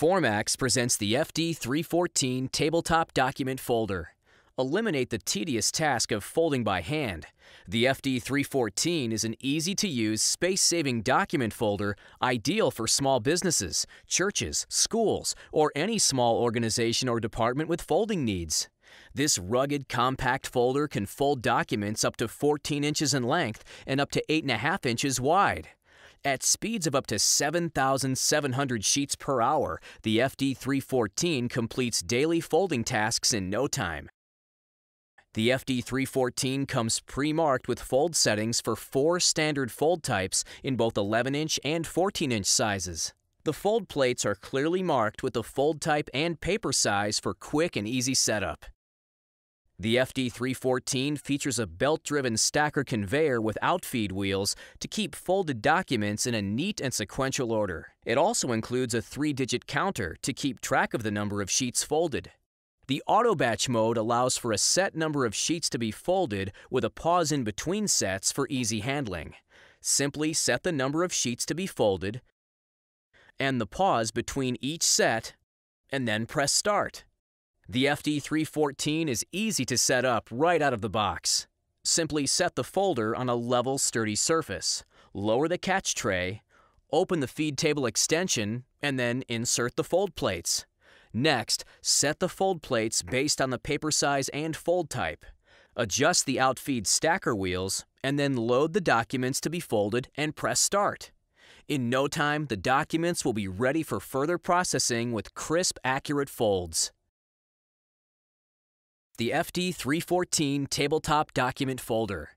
Formax presents the FD314 tabletop document folder. Eliminate the tedious task of folding by hand. The FD314 is an easy-to-use, space-saving document folder ideal for small businesses, churches, schools, or any small organization or department with folding needs. This rugged, compact folder can fold documents up to 14 inches in length and up to 8.5 inches wide. At speeds of up to 7,700 sheets per hour, the FD314 completes daily folding tasks in no time. The FD314 comes pre-marked with fold settings for four standard fold types in both 11-inch and 14-inch sizes. The fold plates are clearly marked with the fold type and paper size for quick and easy setup. The FD314 features a belt-driven stacker conveyor with outfeed wheels to keep folded documents in a neat and sequential order. It also includes a three-digit counter to keep track of the number of sheets folded. The auto batch mode allows for a set number of sheets to be folded with a pause in between sets for easy handling. Simply set the number of sheets to be folded and the pause between each set, and then press start. The FD314 is easy to set up right out of the box. Simply set the folder on a level, sturdy surface, lower the catch tray, open the feed table extension, and then insert the fold plates. Next, set the fold plates based on the paper size and fold type. Adjust the outfeed stacker wheels, and then load the documents to be folded and press Start. In no time, the documents will be ready for further processing with crisp, accurate folds the FD314 tabletop document folder.